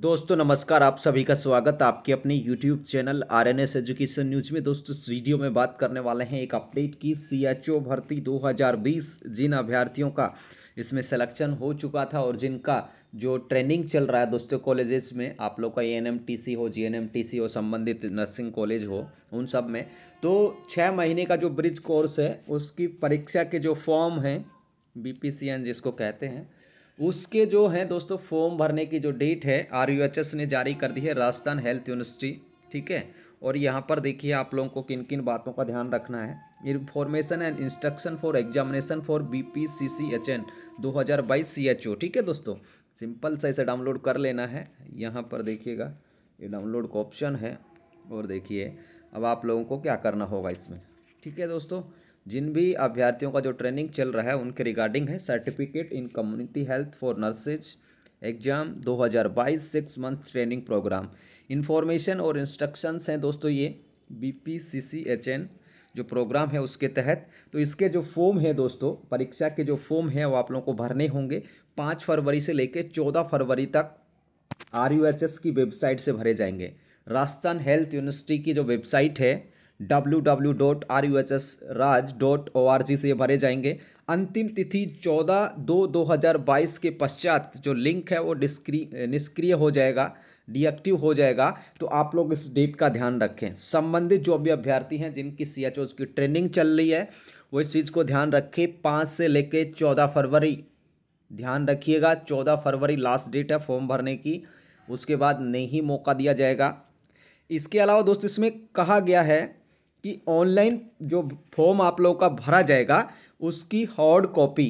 दोस्तों नमस्कार आप सभी का स्वागत आपके अपने YouTube channel R N S education news में दोस्तों इस वीडियो में बात करने वाले हैं एक अपडेट की सी एच ओ भर्ती 2020 जिन अभ्यर्थियों का इसमें सिलेक्शन हो चुका था और जिनका जो ट्रेनिंग चल रहा है दोस्तों कॉलेजेस में आप लोग का ए हो जी हो संबंधित नर्सिंग कॉलेज हो उन सब में तो छः महीने का जो ब्रिज कोर्स है उसकी परीक्षा के जो फॉर्म हैं बी जिसको कहते हैं उसके जो है दोस्तों फॉर्म भरने की जो डेट है आर ने जारी कर दी है राजस्थान हेल्थ यूनिवर्सिटी ठीक है और यहाँ पर देखिए आप लोगों को किन किन बातों का ध्यान रखना है information and instruction for examination for B P C C H N दो हज़ार बाईस सी एच ओ ठीक है दोस्तों सिंपल सा इसे डाउनलोड कर लेना है यहाँ पर देखिएगा ये डाउनलोड का ऑप्शन है और देखिए अब आप लोगों को क्या करना होगा इसमें ठीक है दोस्तों जिन भी अभ्यर्थियों का जो ट्रेनिंग चल रहा है उनके रिगार्डिंग है certificate in community health for nurses exam 2022 six month training program information और इंस्ट्रक्शंस हैं दोस्तों ये B P C C H N जो प्रोग्राम है उसके तहत तो इसके जो फॉर्म है दोस्तों परीक्षा के जो फॉर्म हैं वो आप लोगों को भरने होंगे पाँच फरवरी से लेकर चौदह फरवरी तक आर यू एच एस की वेबसाइट से भरे जाएंगे राजस्थान हेल्थ यूनिवर्सिटी की जो वेबसाइट है W W dot R U H S Raj dot O R G से भरे जाएंगे अंतिम तिथि चौदह दो दो हज़ार बाईस के पश्चात जो लिंक है वो डिस्क्री निष्क्रिय हो जाएगा डिएक्टिव हो जाएगा तो आप लोग इस डेट का ध्यान रखें संबंधित जो भी अभ्यर्थी हैं जिनकी सी एच की ट्रेनिंग चल रही है वो इस चीज़ को ध्यान रखें पाँच से लेकर चौदह फरवरी ध्यान रखिएगा चौदह फरवरी लास्ट डेट है फॉर्म भरने की उसके बाद नहीं मौका दिया जाएगा इसके अलावा दोस्तों इसमें कहा गया है कि ऑनलाइन जो फॉर्म आप लोगों का भरा जाएगा उसकी हॉर्ड कॉपी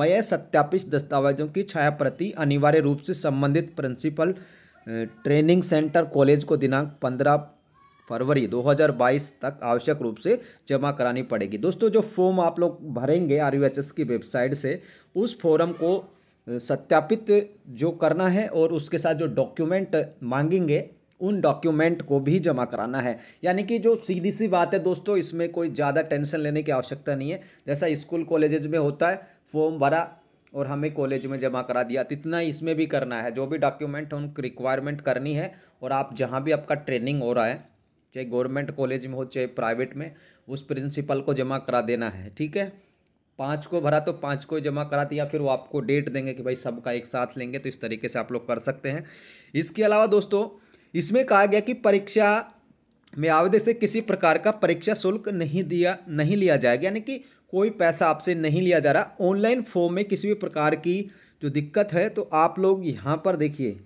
मय सत्यापित दस्तावेजों की छाया प्रति अनिवार्य रूप से संबंधित प्रिंसिपल ट्रेनिंग सेंटर कॉलेज को दिनांक पंद्रह फरवरी 2022 तक आवश्यक रूप से जमा करानी पड़ेगी दोस्तों जो फॉर्म आप लोग भरेंगे आर की वेबसाइट से उस फॉर्म को सत्यापित जो करना है और उसके साथ जो डॉक्यूमेंट मांगेंगे उन डॉक्यूमेंट को भी जमा कराना है यानी कि जो सीधी सी बात है दोस्तों इसमें कोई ज़्यादा टेंशन लेने की आवश्यकता नहीं है जैसा स्कूल कॉलेजेज में होता है फॉर्म भरा और हमें कॉलेज में जमा करा दिया तो इतना इसमें भी करना है जो भी डॉक्यूमेंट है उनकी रिक्वायरमेंट करनी है और आप जहाँ भी आपका ट्रेनिंग हो रहा है चाहे गवर्नमेंट कॉलेज में हो चाहे प्राइवेट में उस प्रिंसिपल को जमा करा देना है ठीक है पाँच को भरा तो पाँच को जमा करा दिया फिर वो आपको डेट देंगे कि भाई सबका एक साथ लेंगे तो इस तरीके से आप लोग कर सकते हैं इसके अलावा दोस्तों इसमें कहा गया कि परीक्षा में आवेदक से किसी प्रकार का परीक्षा शुल्क नहीं दिया नहीं लिया जाएगा यानी कि कोई पैसा आपसे नहीं लिया जा रहा ऑनलाइन फॉर्म में किसी भी प्रकार की जो दिक्कत है तो आप लोग यहाँ पर देखिए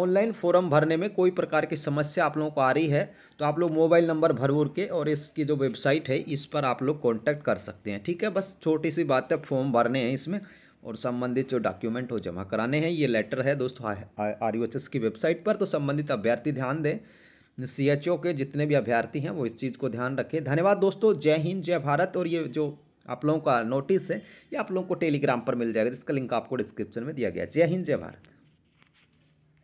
ऑनलाइन फॉर्म भरने में कोई प्रकार की समस्या आप लोगों को आ रही है तो आप लोग मोबाइल नंबर भर भर के और इसकी जो वेबसाइट है इस पर आप लोग कॉन्टैक्ट कर सकते हैं ठीक है बस छोटी सी बात है फॉर्म भरने हैं इसमें और संबंधित जो डॉक्यूमेंट हो जमा कराने हैं ये लेटर है दोस्तों आर यू एच एस की वेबसाइट पर तो संबंधित अभ्यर्थी ध्यान दें सी एच ओ के जितने भी अभ्यर्थी हैं वो इस चीज़ को ध्यान रखें धन्यवाद दोस्तों जय हिंद जय भारत और ये जो आप लोगों का नोटिस है ये आप लोगों को टेलीग्राम पर मिल जाएगा जिसका लिंक आपको डिस्क्रिप्शन में दिया गया जय हिंद जय भारत